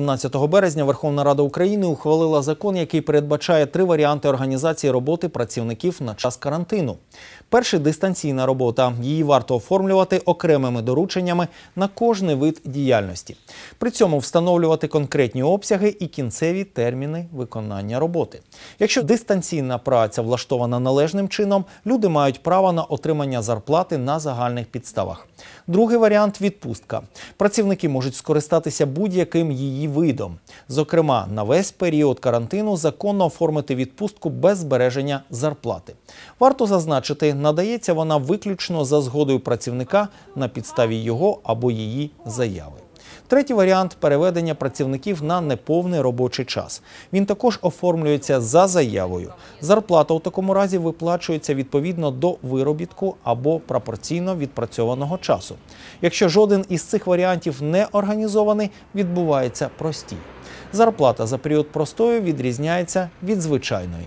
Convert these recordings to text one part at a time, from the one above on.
17 березня Верховна Рада України ухвалила закон, який передбачає три варіанти організації роботи працівників на час карантину. Перший дистанційна робота. Її варто оформлювати окремими дорученнями на кожний вид діяльності. При цьому встановлювати конкретні обсяги і кінцеві терміни виконання роботи. Якщо дистанційна праця влаштована належним чином, люди мають право на отримання зарплати на загальних підставах. Другий варіант відпустка. Працівники можуть скористатися будь-яким її видом. Зокрема, на весь період карантину законно оформити відпустку без збереження зарплати. Варто зазначити, надається вона виключно за згодою працівника на підставі його або її заяви. Третій варіант переведення працівників на неповний робочий час. Він також оформлюється за заявою. Зарплата у такому разі виплачується відповідно до виробітку або пропорційно відпрацьованого часу. Якщо жоден із цих варіантів не організований, відбувається простій. Зарплата за період простою відрізняється від звичайної.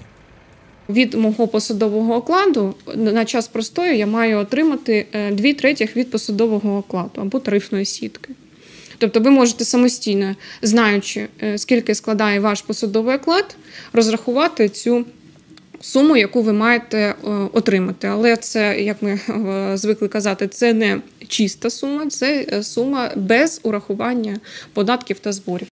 Від мого посадового окладу на час простою я маю отримати е, дві третіх від посадового окладу або тарифної сітки. Тобто ви можете самостійно, знаючи, е, скільки складає ваш посудовий оклад, розрахувати цю. Суму, яку ви маєте е, отримати, але це, як ми е, звикли казати, це не чиста сума, це сума без урахування податків та зборів.